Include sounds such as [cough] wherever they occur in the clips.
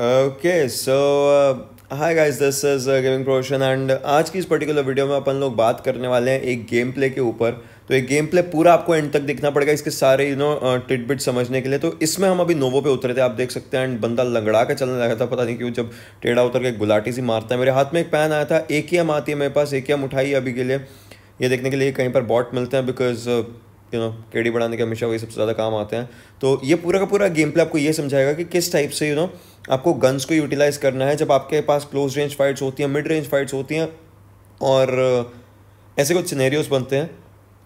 Okay so hi guys this is gaming प्रोशन and आज की इस पर्टिकुलर वीडियो में अपन लोग बात करने वाले हैं एक गेम प्ले के ऊपर तो एक गेम प्ले पूरा आपको एंड तक देखना पड़ेगा इसके सारे यू नो टिटबिट समझने के लिए तो इसमें हम अभी नोवो पे उतरे थे आप देख सकते हैं एंड बंदा लंगड़ा के चलने लगा था पता नहीं क्यों जब टेढ़ा उतर के गुलाटी सी मारता है मेरे हाथ में एक पैन आया था एक ही एम आती है मेरे पास एक ही एम उठाई अभी के लिए ये देखने के लिए कहीं पर बॉट मिलते हैं बिकॉज यू नो केडी बढ़ाने के हमेशा वही सबसे ज़्यादा काम आते हैं तो ये पूरा का पूरा गेम प्ले आपको ये समझाएगा कि किस टाइप से यू नो आपको गन्स को यूटिलाइज़ करना है जब आपके पास क्लोज रेंज फाइट्स होती हैं मिड रेंज फाइट्स होती हैं और uh, ऐसे कुछ सिनेरियोज बनते हैं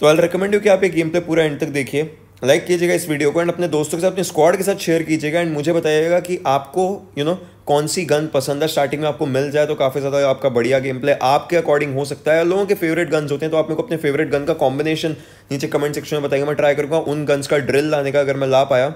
तो आई रिकमेंड यू कि आप ये गेम प्ले पूरा एंड तक देखिए लाइक कीजिएगा इस वीडियो को एंड अपने दोस्तों के साथ अपने स्क्वाड के साथ शेयर कीजिएगा एंड मुझे बताइएगा कि आपको यू you नो know, कौन सी गन पसंद है स्टार्टिंग में आपको मिल जाए तो काफ़ी ज़्यादा आपका बढ़िया गेम प्ले आपके अकॉर्डिंग हो सकता है लोगों के फेवरेट गन्स होते हैं तो आप मेरे को अपने फेवरेट गन का कॉम्बिनेशन नीचे कमेंट सेक्शन में बताइए मैं ट्राई करूँगा उन गन्स का ड्रिल लाने का अगर मैं ला पाया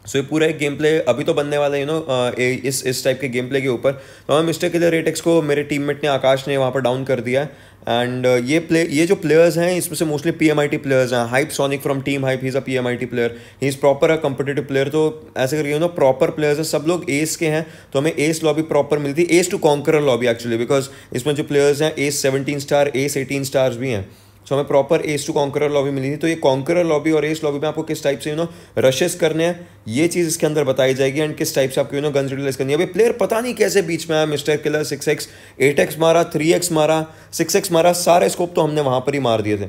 सो so, ये पूरा एक गेम प्ले अभी तो बनने वाला है यू नो इस इस टाइप के गेम प्ले के ऊपर तो मिस्टेक के लिए रेटेक्स को मेरे टीममेट ने आकाश ने वहाँ पर डाउन कर दिया एंड ये प्ले ये जो प्लेयर्स हैं इसमें से mostly P M I T players हैं Hype Sonic from team Hype is a P M I T player he is proper a competitive player तो ऐसे करके यू नो प्रॉपर प्लेयर्स हैं सब लोग एस के हैं तो हमें एस लॉबी प्रॉपर मिलती है ace two conqueror lobby actually because इसमें जो प्लेयर्स हैं ace seventeen star ace eighteen stars भी हैं सो हमें proper ace two conqueror lobby मिली थी तो ये कॉन्करर लॉबी और एस लॉबी में आपको किस टाइप से यू नो रशेस करने हैं ये चीज़ इसके अंदर बताई जाएगी एंड किस टाइप से आपको यू नो गन्स करनी है अभी प्लेयर पता नहीं कैसे बीच में आया mister killer six X eight X मारा थ्री एक्स मारा सिक्स एक्स मारा सारे स्कोप तो हमने वहाँ पर ही मार दिए थे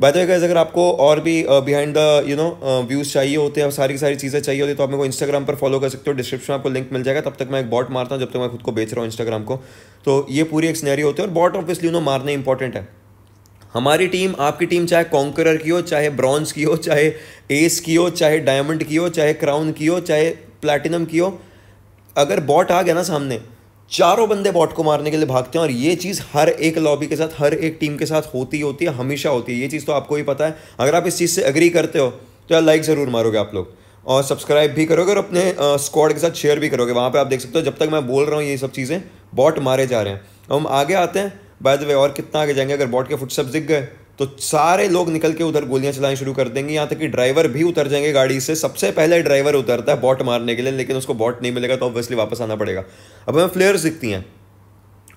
बाय द अगर आपको और भी behind the you know views चाहिए होते हैं सारी सारी चीज़ें चाहिए होती है तो आप मेरे को इंस्टाग्राम पर फॉलो कर सकते हो डिस्क्रिप्शन में आपको लिंक मिल जाएगा तब तक मैं एक बॉट मारता हूँ जब तक मैं खुद को बेच रहा हूँ इंस्टाग्राम को तो ये पूरी एक स्नैरी होती है और बॉट ऑब्वियसली यू नो मारने इंपॉर्टेंट है हमारी टीम आपकी टीम चाहे कॉन्करर की हो चाहे ब्रॉन्ज की हो चाहे एस की हो चाहे डायमंड की हो चाहे क्राउन की हो चाहे प्लैटिनम की हो अगर बॉट आ गया ना सामने चारों बंदे बॉट को मारने के लिए भागते हैं और ये चीज़ हर एक लॉबी के साथ हर एक टीम के साथ होती होती है हमेशा होती है ये चीज़ तो आपको ही पता है अगर आप इस चीज़ से अग्री करते हो तो यार लाइक ज़रूर मारोगे आप लोग और सब्सक्राइब भी करोगे और अपने स्क्वाड के साथ शेयर भी करोगे वहाँ पर आप देख सकते हो जब तक मैं बोल रहा हूँ ये सब चीज़ें बॉट मारे जा रहे हैं हम आगे आते हैं बाय द वे और कितना आगे जाएंगे अगर बॉट के फुटस्टेप दिख गए तो सारे लोग निकल के उधर गोलियां चलानी शुरू कर देंगे यहाँ तक कि ड्राइवर भी उतर जाएंगे गाड़ी से सबसे पहले ड्राइवर उतरता है बॉट मारने के लिए लेकिन उसको बॉट नहीं मिलेगा तो ऑब्वियसली वापस आना पड़ेगा अब हमें फ्लेयर्स दिखती हैं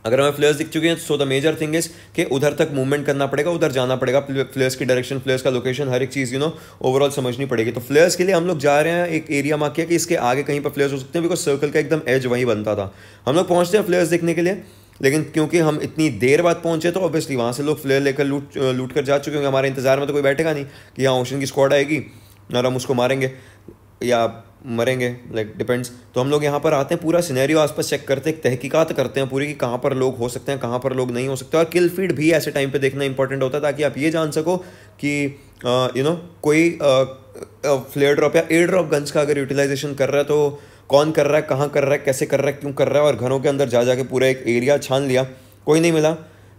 अगर हमें फ्लेयर्स दिख चुके हैं so the major thing is कि उधर तक मूवमेंट करना पड़ेगा उधर जाना पड़ेगा फ्लेयर्स की डायरेक्शन फ्लेयर्स का लोकेशन हर एक चीज़ यू नो ओवरऑल समझनी पड़ेगी तो फ्लेयर्स के लिए हम लोग जा रहे हैं एक एरिया मार्क किया कि इसके आगे कहीं पर फ्लेयर्स हो सकते हैं बिकॉज सर्कल का एकदम एज वहीं बनता था हम लोग पहुँचते हैं फ्लेयर्स देखने के लिए लेकिन क्योंकि हम इतनी देर बाद पहुंचे तो ऑब्वियसली वहाँ से लोग फ्लेयर लेकर लूट लूट कर जा चुके होंगे हमारे इंतजार में तो कोई बैठेगा नहीं कि यहाँ ओशन की स्क्वाड आएगी और तो हम उसको मारेंगे या मरेंगे लाइक डिपेंड्स तो हम लोग यहाँ पर आते हैं पूरा सिनेरियो आसपास चेक करते हैं तहकीकात करते हैं पूरी कि कहाँ पर लोग हो सकते हैं कहाँ पर लोग नहीं हो सकते और किल फीड भी ऐसे टाइम पे देखना इंपॉर्टेंट होता है ताकि आप ये जान सको कि यू नो कोई फ्लेयर ड्रॉप या एयर ड्रॉप गन्स का अगर यूटिलाइजेशन कर रहा है तो कौन कर रहा है कहाँ कर रहा है कैसे कर रहा है क्यों कर रहा है और घरों के अंदर जा जा के पूरा एक एरिया छान लिया कोई नहीं मिला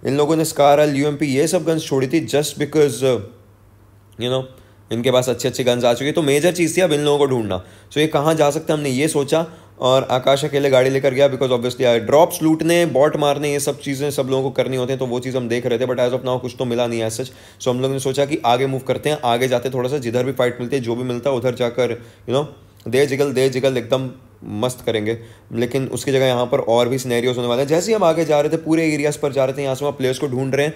इन लोगों ने स्कार एल यू ये सब गन्स छोड़ी थी जस्ट बिकॉज यू नो इनके पास अच्छे अच्छे गन्स आ चुके तो मेजर चीज़ थी अब इन लोगों को ढूंढना सो ये कहाँ जा सकते हमने ये सोचा और आकाश अकेले गाड़ी लेकर गया बिकॉज ऑब्वियसली आई ड्रॉप्स लूटने बॉट मारने ये सब चीज़ें सब लोगों को करनी होती हैं तो वो चीज़ हम देख रहे थे बट एज ऑफ नाउ कुछ तो मिला नहीं है सच सो हम लोगों ने सोचा कि आगे मूव करते हैं आगे जाते थोड़ा सा जिधर भी फाइट मिलती है जो भी मिलता है उधर जाकर यू you नो know, दे जिगल दे जिगल एकदम मस्त करेंगे लेकिन उसकी जगह यहाँ पर और भी सीनेरियोज होने वाले हैं जैसे हम आगे जा रहे थे पूरे एरियाज़ पर जा रहे थे यहाँ से वहाँ प्लेयर्स को ढूंढ रहे हैं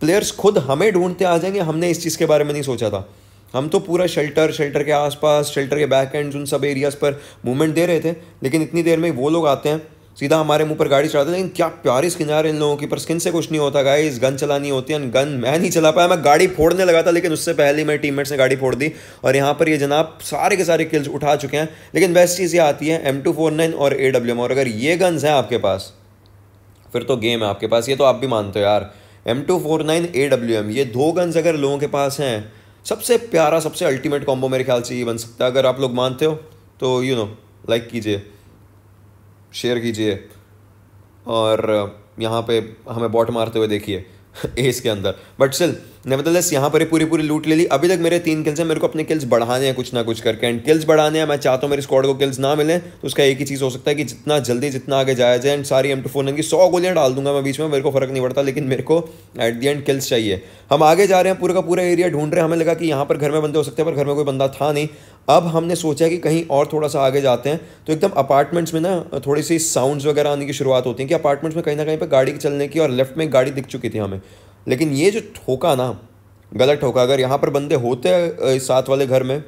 प्लेयर्स खुद हमें ढूंढते आ जाएंगे हमने इस चीज़ के बारे में नहीं सोचा था हम तो पूरा शेल्टर शेल्टर के आसपास शेल्टर के बैक एंड उन सब एरियाज़ पर मूवमेंट दे रहे थे लेकिन इतनी देर में वो लोग आते हैं सीधा हमारे मुंह पर गाड़ी चढ़ाते लेकिन क्या प्यारी स्किन यार इन लोगों की पर स्किन से कुछ नहीं होता गाई गन चलानी होती है गन मैं नहीं चला पाया मैं गाड़ी फोड़ने लगा था लेकिन उससे पहले मेरे टीम ने गाड़ी फोड़ दी और यहाँ पर ये जनाब सारे के सारे किल्स उठा चुके हैं लेकिन बेस्ट चीज़ ये आती है एम टू फोर नाइन और ए डब्ल्यू एम और अगर ये गन्स हैं आपके पास फिर तो गेम है आपके पास ये तो आप भी मानते हो यार M two four nine A W M ये दो गन्स अगर लोगों के पास हैं सबसे प्यारा सबसे अल्टीमेट कॉम्बो मेरे ख्याल से ये बन सकता है अगर आप लोग मानते हो तो यू नो लाइक कीजिए शेयर कीजिए और यहाँ पे हमें बॉट मारते हुए देखिए एस [laughs] के अंदर बट स्टिल नेवरदलेस यहाँ पर पूरी पूरी लूट ले ली अभी तक मेरे तीन किल्स हैं मेरे को अपने किल्स बढ़ाने हैं कुछ ना कुछ करके एंड किल्स बढ़ाने हैं मैं चाहता हूँ मेरे स्क्वाड को किल्स ना मिले तो उसका एक ही चीज़ हो सकता है कि जितना जल्दी जितना आगे जाया जाए एंड सारी एम टू फोन की सौ गोलियाँ डाल दूंगा मैं बीच में मेरे को फर्क नहीं पड़ता लेकिन मेरे को एट दी एंड किल्स चाहिए हम आगे जा रहे हैं पूरा का पूरा एरिया ढूंढ रहे हैं हमें लगा कि यहाँ पर घर में बंदे हो सकते हैं पर घर में कोई बंदा था नहीं अब हमने सोचा कि कहीं और थोड़ा सा आगे जाते हैं तो एकदम अपार्टमेंट्स में ना थोड़ी सी साउंड्स वगैरह आने की शुरुआत होती है कि अपार्टमेंट्स में कहीं ना कहीं पर गाड़ी चलने की और लेफ्ट में गाड़ी दिख चुकी थी हमें लेकिन ये जो ठोका ना गलत ठोका अगर यहाँ पर बंदे होते साथ वाले घर में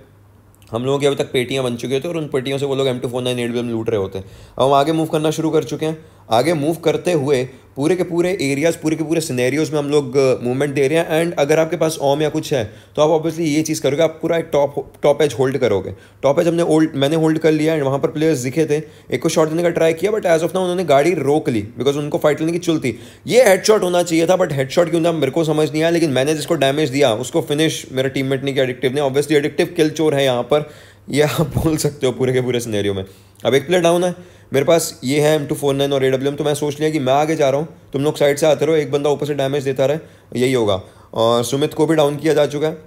हम लोगों की अभी तक पेटियाँ बन चुकी होती और उन पेटियों से वो लोग M two four nine eight लूट रहे होते हैं हम आगे मूव करना शुरू कर चुके हैं आगे मूव करते हुए पूरे के पूरे एरियाज़ पूरे के पूरे सिनेरियोज़ में हम लोग मूवमेंट uh, दे रहे हैं एंड अगर आपके पास ऑम या कुछ है तो आप ऑब्वियसली ये चीज़ करोगे आप पूरा एक टॉप टॉप एज होल्ड करोगे टॉप एज हमने होल्ड मैंने होल्ड कर लिया एंड वहाँ पर प्लेयर्स दिखे थे एक को शॉट देने का ट्राई किया बट एज ऑफ ना उन्होंने गाड़ी रोक ली बिकॉज उनको फाइट लेने की चुलती ये हेड शॉट होना चाहिए था बट हेड शॉट क्यों था मेरे को समझ नहीं आया लेकिन मैंने जिसको डैमेज दिया उसको फिनिश मेरे मेट नहीं किया एडिक्टिव ने ऑब्वियसली एडिक्टिव किल चोर है यहाँ पर यह आप बोल सकते हो पूरे के पूरे सिनेरियो में अब एक प्लेयर डाउन है मेरे पास ये है एम टू फोर नाइन और ए डब्ल्यू एम तो मैं सोच लिया कि मैं आगे जा रहा हूँ तुम लोग साइड से आते रहो एक बंदा ऊपर से डैमेज देता रहे यही होगा और सुमित को भी डाउन किया जा चुका है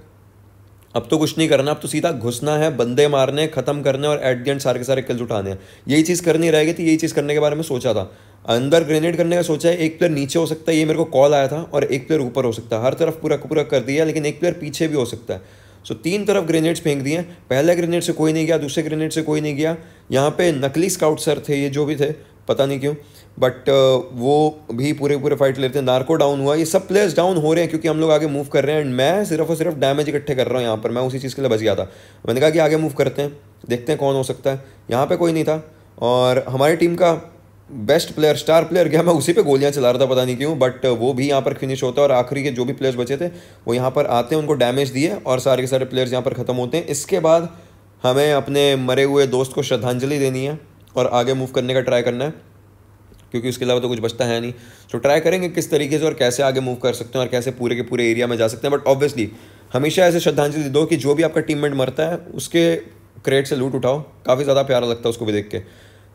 अब तो कुछ नहीं करना अब तो सीधा घुसना है बंदे मारने ख़त्म करने और एट दी एंड सारे के सारे किल्स उठाने हैं यही चीज़ करनी रहेगी थी तो यही चीज़ करने के बारे में सोचा था अंदर ग्रेनेड करने का सोचा है एक प्लेयर नीचे हो सकता है ये मेरे को कॉल आया था और एक प्लेयर ऊपर हो सकता है हर तरफ पूरा पूरा कर दिया लेकिन एक प्लेयर पीछे भी हो सकता है सो तीन तरफ ग्रेनेड्स फेंक दिए पहले ग्रेनेड से कोई नहीं गया दूसरे ग्रेनेड से कोई नहीं गया यहाँ पे नकली स्काउट सर थे ये जो भी थे पता नहीं क्यों बट uh, वो भी पूरे पूरे फाइट लेते हैं नार्को डाउन हुआ ये सब प्लेयर्स डाउन हो रहे हैं क्योंकि हम लोग आगे मूव कर रहे हैं एंड मैं सिर्फ और सिर्फ डैमेज इकट्ठे कर रहा हूँ यहाँ पर मैं उसी चीज़ के लिए बच गया था मैंने कहा कि आगे मूव करते हैं देखते हैं कौन हो सकता है यहाँ पर कोई नहीं था और हमारी टीम का बेस्ट प्लेयर स्टार प्लेयर गया मैं उसी पे गोलियां चला रहा था पता नहीं क्यों बट वो भी यहाँ पर फिनिश होता है और आखिरी के जो भी प्लेयर्स बचे थे वो यहाँ पर आते हैं उनको डैमेज दिए और सारे के सारे प्लेयर्स यहाँ पर ख़त्म होते हैं इसके बाद हमें अपने मरे हुए दोस्त को श्रद्धांजलि देनी है और आगे मूव करने का ट्राई करना है क्योंकि उसके अलावा तो कुछ बचता है नहीं सो ट्राई करेंगे किस तरीके से और कैसे आगे मूव कर सकते हैं और कैसे पूरे के पूरे एरिया में जा सकते हैं बट ऑब्वियसली हमेशा ऐसे श्रद्धांजलि दो कि जो भी आपका टीममेट मरता है उसके क्रेट से लूट उठाओ काफ़ी ज़्यादा प्यारा लगता है उसको भी देख के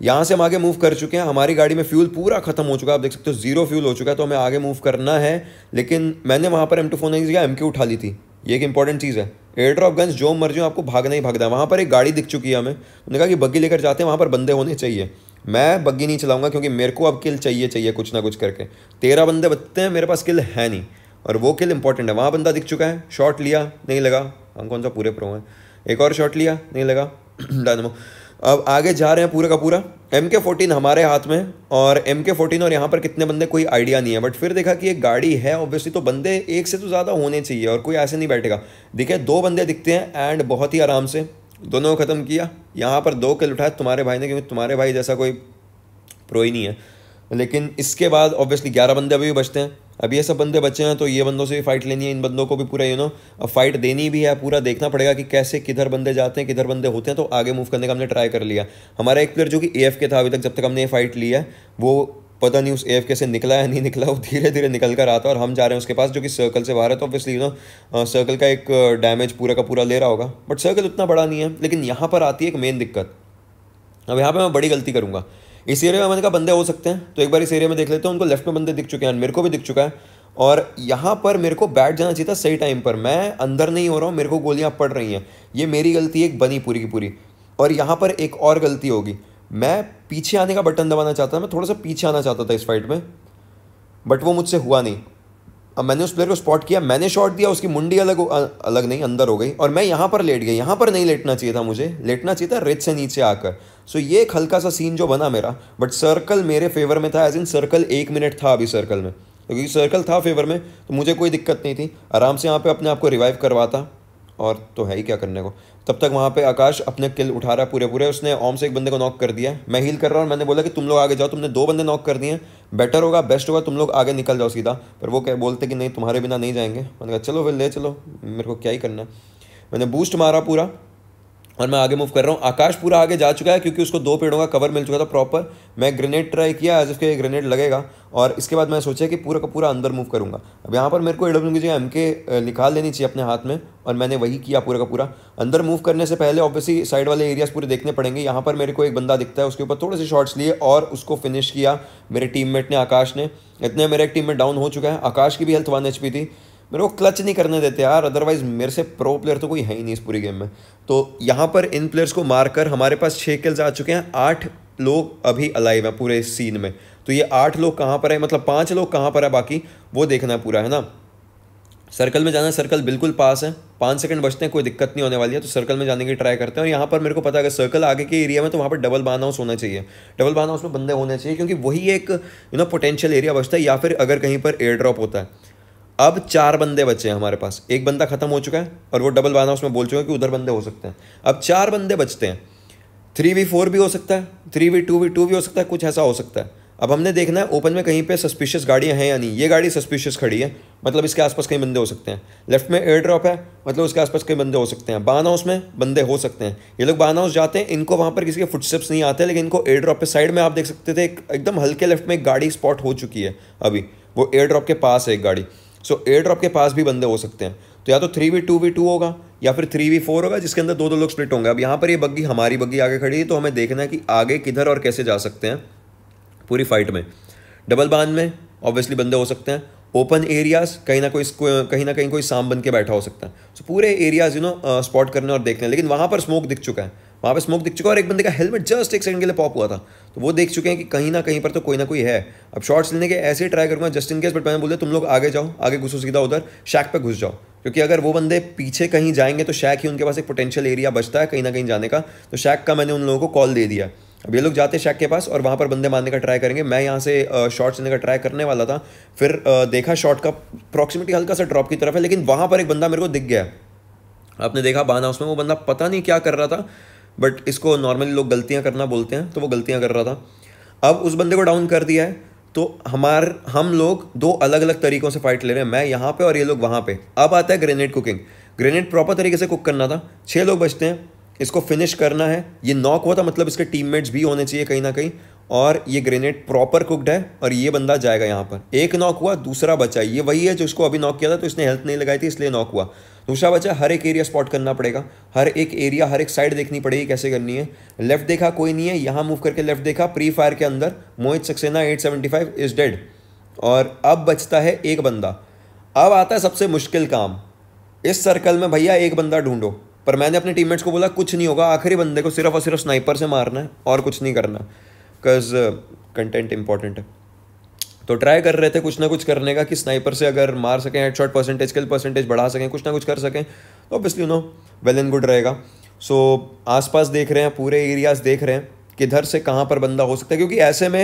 यहाँ से हम आगे मूव कर चुके हैं हमारी गाड़ी में फ्यूल पूरा खत्म हो चुका है आप देख सकते हो जीरो फ्यूल हो चुका है तो हमें आगे मूव करना है लेकिन मैंने वहाँ पर एम टू फोन नहीं किया एम क्यू उठा ली थी ये एक इंपॉर्टेंट चीज़ है एयर ड्रॉप गन्स जो मर्जी हो आपको भागना ही भागना है वहाँ पर एक गाड़ी दिख चुकी है हमें उन्होंने कहा कि बग्गी लेकर जाते हैं वहाँ पर बंदे होने चाहिए मैं बग्गी नहीं चलाऊंगा क्योंकि मेरे को अब किल चाहिए चाहिए कुछ ना कुछ करके तेरह बंदे बचते हैं मेरे पास किल है नहीं और वो किल इंपॉर्टेंट है वहाँ बंदा दिख चुका है शॉट लिया नहीं लगा हम कौन सा पूरे प्रो हैं एक और शॉट लिया नहीं लगा डायनमो [clears throat] अब आगे जा रहे हैं पूरा का पूरा एम के फोर्टीन हमारे हाथ में और एम के फोर्टीन और यहाँ पर कितने बंदे कोई आइडिया नहीं है बट फिर देखा कि एक गाड़ी है ऑब्वियसली तो बंदे एक से तो ज़्यादा होने चाहिए और कोई ऐसे नहीं बैठेगा देखिए दो बंदे दिखते हैं एंड बहुत ही आराम से दोनों को ख़त्म किया यहाँ पर दो किल उठाए तुम्हारे भाई ने क्योंकि तुम्हारे भाई जैसा कोई प्रो ही नहीं है लेकिन इसके बाद ऑब्वियसली ग्यारह बंदे अभी भी बचते हैं अब ये सब बंदे बचे हैं तो ये बंदों से भी फाइट लेनी है इन बंदों को भी पूरा यू नो अब फाइट देनी भी है पूरा देखना पड़ेगा कि कैसे किधर बंदे जाते हैं किधर बंदे होते हैं तो आगे मूव करने का हमने ट्राई कर लिया हमारा एक प्लेयर जो कि ए के था अभी तक जब तक हमने ये फाइट लिया है वो पता नहीं उस एफ के से निकला या नहीं निकला वो धीरे धीरे निकल कर आता और हम जा रहे हैं उसके पास जो कि सर्कल से बाहर है तो ऑब्वियसली ना सर्कल का एक डैमेज पूरा का पूरा ले रहा होगा बट सर्कल उतना बड़ा नहीं है लेकिन यहाँ पर आती है एक मेन दिक्कत अब यहाँ पर मैं बड़ी गलती करूँगा इस एरिया में मैंने कहा बंदे हो सकते हैं तो एक बार इस एरिया में देख लेते हैं उनको लेफ्ट में बंदे दिख चुके हैं मेरे को भी दिख चुका है और यहाँ पर मेरे को बैठ जाना चाहिए था सही टाइम पर मैं अंदर नहीं हो रहा हूँ मेरे को गोलियाँ पड़ रही हैं ये मेरी गलती एक बनी पूरी की पूरी और यहाँ पर एक और गलती होगी मैं पीछे आने का बटन दबाना चाहता था मैं थोड़ा सा पीछे आना चाहता था इस फाइट में बट वो मुझसे हुआ नहीं अब मैंने उस प्लेयर को स्पॉट किया मैंने शॉट दिया उसकी मुंडी अलग अलग नहीं अंदर हो गई और मैं यहाँ पर लेट गई यहाँ पर नहीं लेटना चाहिए था मुझे लेटना चाहिए था रेत से नीचे आकर सो ये एक हल्का सा सीन जो बना मेरा बट सर्कल मेरे फेवर में था एज इन सर्कल एक मिनट था अभी सर्कल में तो क्योंकि सर्कल था फेवर में तो मुझे कोई दिक्कत नहीं थी आराम से यहाँ पर अपने आप को रिवाइव करवाता और तो है ही क्या करने को तब तक वहाँ पे आकाश अपने किल उठा रहा है पूरे पूरे उसने ओम से एक बंदे को नॉक कर दिया मैं हील कर रहा हूँ और मैंने बोला कि तुम लोग आगे जाओ तुमने दो बंदे नॉक कर दिए बेटर होगा बेस्ट होगा तुम लोग आगे निकल जाओ सीधा पर वो क्या बोलते कि नहीं तुम्हारे बिना नहीं जाएंगे मैंने कहा चलो फिर ले चलो मेरे को क्या ही करना है मैंने बूस्ट मारा पूरा और मैं आगे मूव कर रहा हूँ आकाश पूरा आगे जा चुका है क्योंकि उसको दो पेड़ों का कवर मिल चुका था प्रॉपर मैं ग्रेनेड ट्राई किया एज उसके ग्रेनेड लगेगा और इसके बाद मैं सोचा कि पूरा का पूरा अंदर मूव करूँगा अब यहाँ पर मेरे को एडब्ल्यू की जगह एम के निकाल लेनी चाहिए अपने हाथ में और मैंने वही किया पूरा का पूरा अंदर मूव करने से पहले ऑब्वियसली साइड वाले एरियाज पूरे देखने पड़ेंगे यहाँ पर मेरे को एक बंदा दिखता है उसके ऊपर थोड़े से शॉट्स लिए और उसको फिनिश किया मेरे टीम ने आकाश ने इतने मेरे एक टीम डाउन हो चुका है आकाश की भी हेल्थ वन एच थी मेरे को क्लच नहीं करने देते यार अदरवाइज मेरे से प्रो प्लेयर तो कोई है ही नहीं इस पूरी गेम में तो यहाँ पर इन प्लेयर्स को मारकर हमारे पास छः किल्स आ चुके हैं आठ लोग अभी अलाइव हैं पूरे सीन में तो ये आठ लोग कहाँ पर है मतलब पाँच लोग कहाँ पर है बाकी वो देखना है पूरा है ना सर्कल में जाना सर्कल बिल्कुल पास है पाँच सेकंड बचते हैं कोई दिक्कत नहीं होने वाली है तो सर्कल में जाने की ट्राई करते हैं और यहाँ पर मेरे को पता है अगर सर्कल आगे के एरिया में तो वहाँ पर डबल बान हाउस होना चाहिए डबल बान हाउस में बंदे होने चाहिए क्योंकि वही एक यू नो पोटेंशियल एरिया बचता है या फिर अगर कहीं पर एयर ड्रॉप होता है अब चार बंदे बचे हैं हमारे पास एक बंदा खत्म हो चुका है और वो डबल बांधा हाउस में बोल चुका है कि उधर बंदे हो सकते हैं अब चार बंदे बचते हैं थ्री वी फोर भी हो सकता है three V two V two भी हो सकता है कुछ ऐसा हो सकता है अब हमने देखना है ओपन में कहीं पे सस्पिशियस गाड़ियाँ हैं या नहीं ये गाड़ी सस्पिशियस खड़ी है मतलब इसके आसपास कई बंदे हो सकते हैं लेफ्ट में एयर ड्रॉप है मतलब उसके आसपास कई बंदे हो सकते हैं बान हाउस में बंदे हो सकते हैं ये लोग बान हाउस जाते हैं इनको वहाँ पर किसी के फुटस्टेप्स नहीं आते लेकिन इनको एयर ड्रॉप पर साइड में आप देख सकते थे एकदम हल्के लेफ्ट में एक गाड़ी स्पॉट हो चुकी है अभी वो एयर ड्रॉप के पास है एक गाड़ी सो एयर ड्रॉप के पास भी बंदे हो सकते हैं तो या तो three V two V two होगा या फिर थ्री वी फोर होगा जिसके अंदर दो दो लोग स्प्लिट होंगे अब यहाँ पर ये बग्गी हमारी बग्गी आगे खड़ी है तो हमें देखना है कि आगे किधर और कैसे जा सकते हैं पूरी फाइट में डबल बांध में ऑब्वियसली बंदे हो सकते हैं ओपन एरियाज कहीं ना कोई कहीं ना कहीं कोई सांप बन के बैठा हो सकता है सो so, पूरे एरियाज यू नो स्पॉट करने और देखने लेकिन वहाँ पर स्मोक दिख चुका है वहाँ पे स्मोक दिख चुका और एक बंदे का हेलमेट जस्ट एक सेकंड के लिए पॉप हुआ था तो वो देख चुके हैं कि कहीं ना कहीं पर तो कोई ना कोई है अब शॉट्स लेने के ऐसे ट्राई करूँगा जस्ट इन केस बट मैंने बोले तुम लोग आगे जाओ आगे घुसो सीधा उधर शैक पे घुस जाओ क्योंकि अगर वो बंदे पीछे कहीं जाएंगे तो शैक ही उनके पास एक पोटेंशियल एरिया बचता है कहीं ना कहीं जाने का तो शैक का मैंने उन लोगों को कॉल दे दिया अब ये लोग जाते शैक के पास और वहाँ पर बंदे मारने का ट्राई करेंगे मैं यहाँ से शॉट्स लेने का ट्राई करने वाला था फिर देखा शॉट का अप्रॉक्सीमेटली हल्का सा ड्रॉप की तरफ है लेकिन वहाँ पर एक बंदा मेरे को दिख गया आपने देखा बहाना उसमें वो बंदा पता नहीं क्या कर रहा था बट इसको नॉर्मली लोग गलतियाँ करना बोलते हैं तो वो गलतियाँ कर रहा था अब उस बंदे को डाउन कर दिया है तो हमार हम लोग दो अलग अलग तरीक़ों से फाइट ले रहे हैं मैं यहाँ पे और ये लोग वहाँ पे अब आता है ग्रेनेड कुकिंग ग्रेनेड प्रॉपर तरीके से कुक करना था छः लोग बचते हैं इसको फिनिश करना है ये नॉक हुआ था मतलब इसके टीममेट्स भी होने चाहिए कहीं ना कहीं और ये ग्रेनेड प्रॉपर कुकड है और ये बंदा जाएगा यहाँ पर एक नॉक हुआ दूसरा बचा ये वही है जो उसको अभी नॉक किया था तो इसने हेल्थ नहीं लगाई थी इसलिए नॉक हुआ दूसरा बचा हर एक एरिया स्पॉट करना पड़ेगा हर एक एरिया हर एक साइड देखनी पड़ेगी कैसे करनी है लेफ्ट देखा कोई नहीं है यहाँ मूव करके लेफ्ट देखा प्री फायर के अंदर Mohit Saxena eight seventy five is dead और अब बचता है एक बंदा अब आता है सबसे मुश्किल काम इस सर्कल में भैया एक बंदा ढूंढो पर मैंने अपने टीममेट्स को बोला कुछ नहीं होगा आखिरी बंदे को सिर्फ और सिर्फ स्नाइपर से मारना है और कुछ नहीं करना बिकॉज कंटेंट इंपॉर्टेंट है तो ट्राई कर रहे थे कुछ ना कुछ करने का कि स्नाइपर से अगर मार सकें head shot percentage kill percentage बढ़ा सकें कुछ ना कुछ कर सकें तो obviously no well and good रहेगा सो so, आसपास देख रहे हैं पूरे एरियाज देख रहे हैं किधर से कहाँ पर बंदा हो सकता है क्योंकि ऐसे में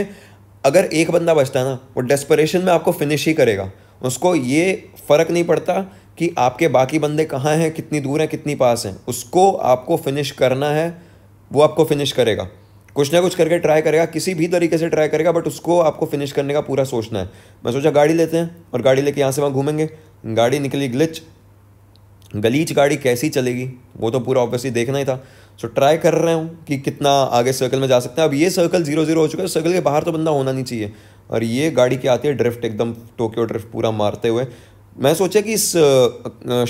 अगर एक बंदा बचता है ना वो डेस्परेशन में आपको फिनिश ही करेगा उसको ये फ़र्क नहीं पड़ता कि आपके बाकी बंदे कहाँ हैं कितनी दूर हैं कितनी पास हैं उसको आपको फिनिश करना है वो आपको फिनिश करेगा कुछ ना कुछ करके ट्राई करेगा किसी भी तरीके से ट्राई करेगा बट उसको आपको फिनिश करने का पूरा सोचना है मैं सोचा गाड़ी लेते हैं और गाड़ी लेके यहाँ से वहाँ घूमेंगे गाड़ी निकली ग्लिच गलीच गाड़ी कैसी चलेगी वो तो पूरा ऑब्वियसली देखना ही था सो ट्राई कर रहा हूँ कि कितना आगे सर्कल में जा सकते हैं अब ये सर्कल जीरो जीरो हो चुका है सर्कल तो के बाहर तो बंदा होना नहीं चाहिए और ये गाड़ी की आती है ड्रिफ्ट एकदम टोक्यो ड्रिफ्ट पूरा मारते हुए मैं सोचा कि इस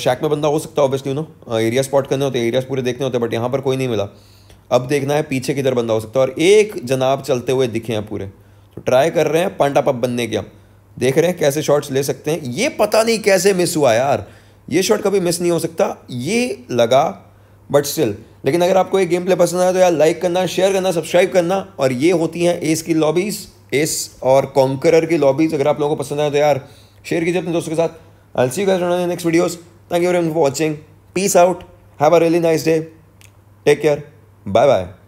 शैक में बंदा हो सकता है ऑब्वियसली ना एरिया स्पॉट करने होते एरियाज पूरे देखने होते बट यहाँ पर कोई नहीं मिला अब देखना है पीछे किधर बंदा हो सकता है और एक जनाब चलते हुए दिखे हैं पूरे तो ट्राई कर रहे हैं पांटा पप बनने के हम देख रहे हैं कैसे शॉट्स ले सकते हैं ये पता नहीं कैसे मिस हुआ यार ये शॉट कभी मिस नहीं हो सकता ये लगा बट स्टिल लेकिन अगर आपको ये गेम प्ले पसंद आया तो यार लाइक करना शेयर करना सब्सक्राइब करना और ये होती हैं एस की लॉबीज़ एस और कॉन्करर की लॉबीज़ अगर आप लोगों को पसंद आए तो यार शेयर कीजिए अपने दोस्तों के साथ I see next videos thank you very much for watching peace out have a really nice day take care Bye bye.